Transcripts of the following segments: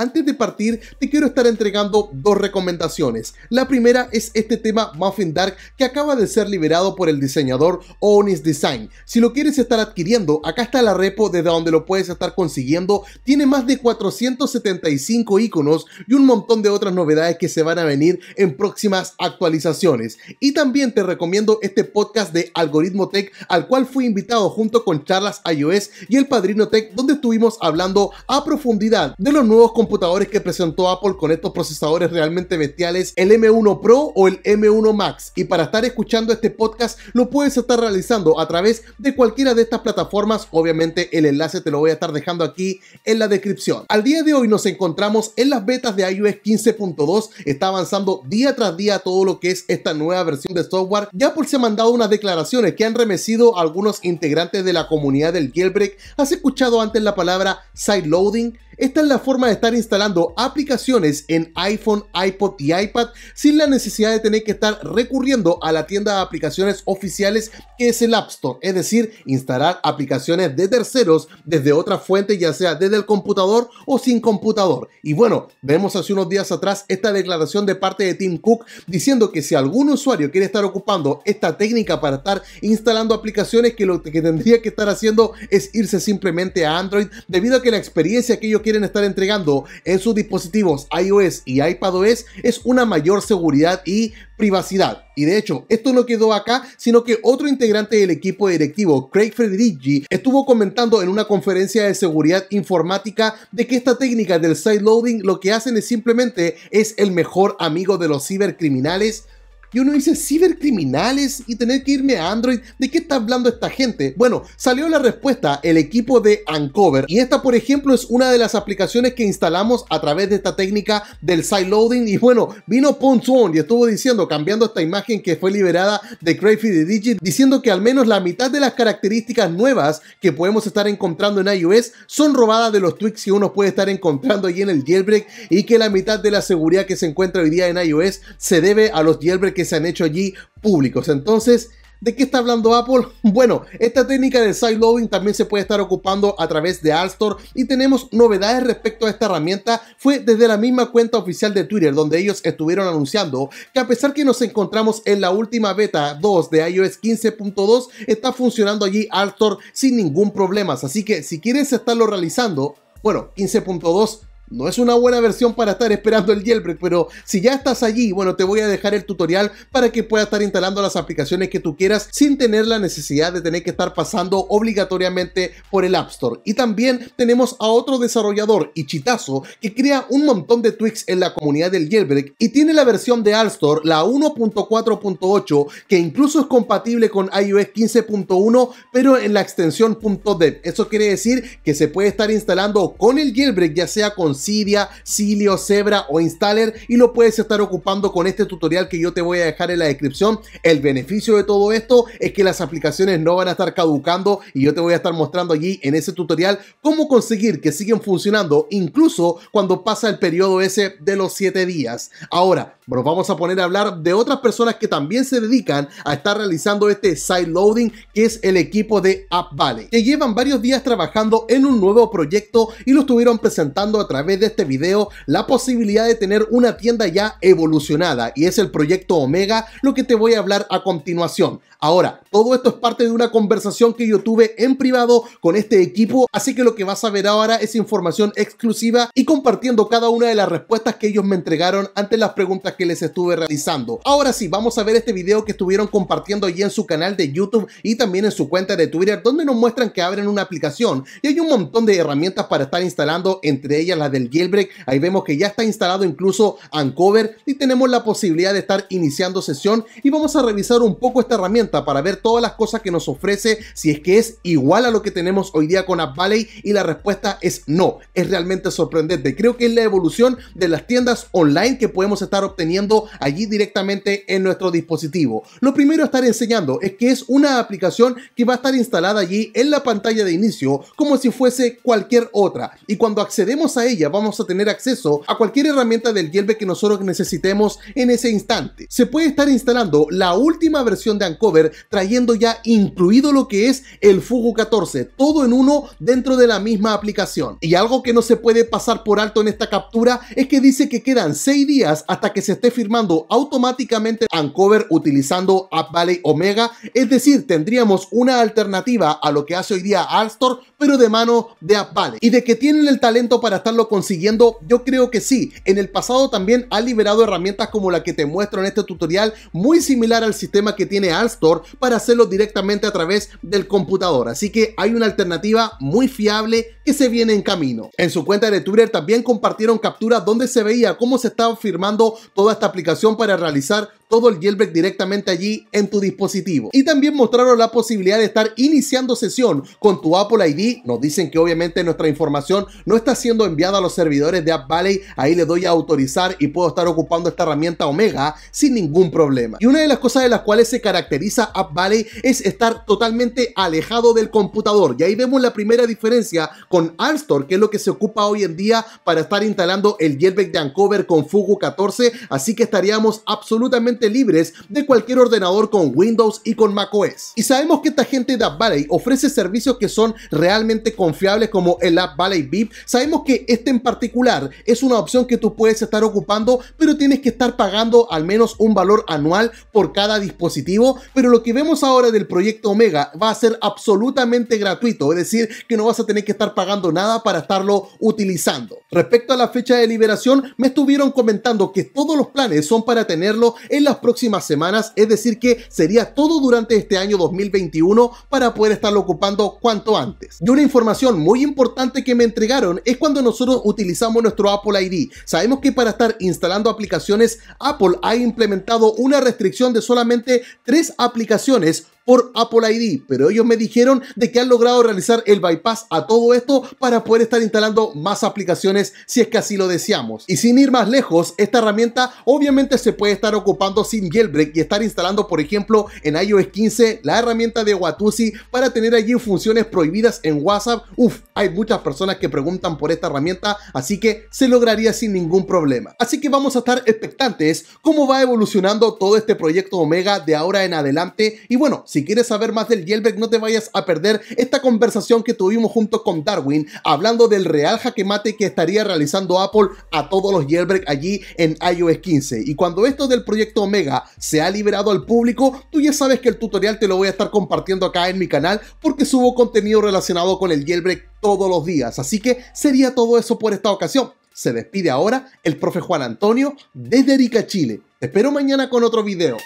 antes de partir, te quiero estar entregando dos recomendaciones. La primera es este tema Muffin Dark que acaba de ser liberado por el diseñador Onis Design. Si lo quieres estar adquiriendo, acá está la repo desde donde lo puedes estar consiguiendo. Tiene más de 475 iconos y un montón de otras novedades que se van a venir en próximas actualizaciones. Y también te recomiendo este podcast de Algoritmo Tech al cual fui invitado junto con Charlas iOS y el Padrino Tech donde estuvimos hablando a profundidad de los nuevos componentes que presentó Apple con estos procesadores realmente bestiales, el M1 Pro o el M1 Max. Y para estar escuchando este podcast, lo puedes estar realizando a través de cualquiera de estas plataformas. Obviamente el enlace te lo voy a estar dejando aquí en la descripción. Al día de hoy nos encontramos en las betas de iOS 15.2. Está avanzando día tras día todo lo que es esta nueva versión de software. Ya Apple se ha mandado unas declaraciones que han remecido algunos integrantes de la comunidad del jailbreak. ¿Has escuchado antes la palabra sideloading? Esta es la forma de estar instalando aplicaciones en iPhone, iPod y iPad sin la necesidad de tener que estar recurriendo a la tienda de aplicaciones oficiales que es el App Store, es decir, instalar aplicaciones de terceros desde otra fuente, ya sea desde el computador o sin computador. Y bueno, vemos hace unos días atrás esta declaración de parte de Tim Cook diciendo que si algún usuario quiere estar ocupando esta técnica para estar instalando aplicaciones, que lo que tendría que estar haciendo es irse simplemente a Android, debido a que la experiencia que ellos estar entregando en sus dispositivos iOS y iPadOS es una mayor seguridad y privacidad. Y de hecho, esto no quedó acá, sino que otro integrante del equipo directivo, Craig Federici, estuvo comentando en una conferencia de seguridad informática de que esta técnica del side loading lo que hacen es simplemente es el mejor amigo de los cibercriminales y uno dice, cibercriminales y tener que irme a Android. ¿De qué está hablando esta gente? Bueno, salió la respuesta, el equipo de Uncover. Y esta, por ejemplo, es una de las aplicaciones que instalamos a través de esta técnica del sideloading. Y bueno, vino Ponson y estuvo diciendo, cambiando esta imagen que fue liberada de Crazy de Digit, diciendo que al menos la mitad de las características nuevas que podemos estar encontrando en iOS son robadas de los tweaks que uno puede estar encontrando ahí en el jailbreak y que la mitad de la seguridad que se encuentra hoy día en iOS se debe a los jailbreak se han hecho allí públicos. Entonces, ¿De qué está hablando Apple? Bueno, esta técnica de sideloading también se puede estar ocupando a través de Store y tenemos novedades respecto a esta herramienta. Fue desde la misma cuenta oficial de Twitter donde ellos estuvieron anunciando que a pesar que nos encontramos en la última beta 2 de iOS 15.2, está funcionando allí Store sin ningún problema. Así que si quieres estarlo realizando, bueno, 15.2 no es una buena versión para estar esperando el jailbreak, pero si ya estás allí, bueno, te voy a dejar el tutorial para que puedas estar instalando las aplicaciones que tú quieras sin tener la necesidad de tener que estar pasando obligatoriamente por el App Store. Y también tenemos a otro desarrollador, Ichitazo, que crea un montón de tweaks en la comunidad del jailbreak y tiene la versión de App Store, la 1.4.8, que incluso es compatible con iOS 15.1, pero en la extensión .dev. Eso quiere decir que se puede estar instalando con el jailbreak, ya sea con Cydia, Cilio, Zebra o Installer y lo puedes estar ocupando con este tutorial que yo te voy a dejar en la descripción. El beneficio de todo esto es que las aplicaciones no van a estar caducando y yo te voy a estar mostrando allí en ese tutorial cómo conseguir que siguen funcionando incluso cuando pasa el periodo ese de los 7 días. Ahora, nos vamos a poner a hablar de otras personas que también se dedican a estar realizando este side loading, que es el equipo de App Valley, que llevan varios días trabajando en un nuevo proyecto y lo estuvieron presentando a través de este video la posibilidad de tener una tienda ya evolucionada y es el proyecto Omega, lo que te voy a hablar a continuación. Ahora, todo esto es parte de una conversación que yo tuve en privado con este equipo, así que lo que vas a ver ahora es información exclusiva y compartiendo cada una de las respuestas que ellos me entregaron ante las preguntas que les estuve realizando. Ahora sí, vamos a ver este video que estuvieron compartiendo allí en su canal de YouTube y también en su cuenta de Twitter, donde nos muestran que abren una aplicación y hay un montón de herramientas para estar instalando, entre ellas la del jailbreak. Ahí vemos que ya está instalado incluso Uncover y tenemos la posibilidad de estar iniciando sesión y vamos a revisar un poco esta herramienta para ver todas las cosas que nos ofrece, si es que es igual a lo que tenemos hoy día con App Valley y la respuesta es no, es realmente sorprendente. Creo que es la evolución de las tiendas online que podemos estar obteniendo allí directamente en nuestro dispositivo. Lo primero a estar enseñando es que es una aplicación que va a estar instalada allí en la pantalla de inicio como si fuese cualquier otra y cuando accedemos a ella vamos a tener acceso a cualquier herramienta del Yelbe que nosotros necesitemos en ese instante. Se puede estar instalando la última versión de Ancover trayendo ya incluido lo que es el Fugu 14, todo en uno dentro de la misma aplicación. Y algo que no se puede pasar por alto en esta captura es que dice que quedan 6 días hasta que se esté firmando automáticamente Ancover utilizando App Valley Omega, es decir, tendríamos una alternativa a lo que hace hoy día Alstor, pero de mano de App Valley. Y de que tienen el talento para estarlo consiguiendo, yo creo que sí. En el pasado también ha liberado herramientas como la que te muestro en este tutorial, muy similar al sistema que tiene Alstor para hacerlo directamente a través del computador. Así que hay una alternativa muy fiable que se viene en camino. En su cuenta de Twitter también compartieron capturas donde se veía cómo se estaba firmando toda esta aplicación para realizar todo el jailbreak directamente allí en tu dispositivo. Y también mostraron la posibilidad de estar iniciando sesión con tu Apple ID. Nos dicen que obviamente nuestra información no está siendo enviada a los servidores de App Valley. Ahí le doy a autorizar y puedo estar ocupando esta herramienta Omega sin ningún problema. Y una de las cosas de las cuales se caracteriza App Valley es estar totalmente alejado del computador. Y ahí vemos la primera diferencia con Store que es lo que se ocupa hoy en día para estar instalando el jailbreak de Ancover con Fugu 14. Así que estaríamos absolutamente libres de cualquier ordenador con Windows y con macOS. Y sabemos que esta gente de App ofrece servicios que son realmente confiables como el App Valley VIP. Sabemos que este en particular es una opción que tú puedes estar ocupando, pero tienes que estar pagando al menos un valor anual por cada dispositivo. Pero lo que vemos ahora del proyecto Omega va a ser absolutamente gratuito, es decir, que no vas a tener que estar pagando nada para estarlo utilizando. Respecto a la fecha de liberación, me estuvieron comentando que todos los planes son para tenerlo en la las próximas semanas, es decir que sería todo durante este año 2021 para poder estarlo ocupando cuanto antes. Y una información muy importante que me entregaron es cuando nosotros utilizamos nuestro Apple ID. Sabemos que para estar instalando aplicaciones, Apple ha implementado una restricción de solamente tres aplicaciones por Apple ID, pero ellos me dijeron de que han logrado realizar el bypass a todo esto para poder estar instalando más aplicaciones si es que así lo deseamos. Y sin ir más lejos, esta herramienta obviamente se puede estar ocupando sin jailbreak y estar instalando, por ejemplo, en iOS 15 la herramienta de Watusi para tener allí funciones prohibidas en WhatsApp. Uf, hay muchas personas que preguntan por esta herramienta, así que se lograría sin ningún problema. Así que vamos a estar expectantes cómo va evolucionando todo este proyecto Omega de ahora en adelante. Y bueno, si quieres saber más del jailbreak no te vayas a perder esta conversación que tuvimos junto con Darwin hablando del real jaquemate que estaría realizando Apple a todos los jailbreak allí en iOS 15. Y cuando esto del proyecto Omega se ha liberado al público, tú ya sabes que el tutorial te lo voy a estar compartiendo acá en mi canal porque subo contenido relacionado con el jailbreak todos los días. Así que sería todo eso por esta ocasión. Se despide ahora el profe Juan Antonio desde Erika Chile. Te espero mañana con otro video.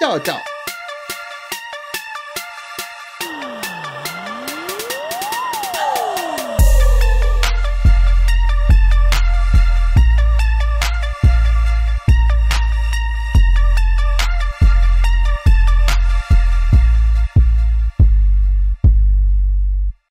Chao, chao.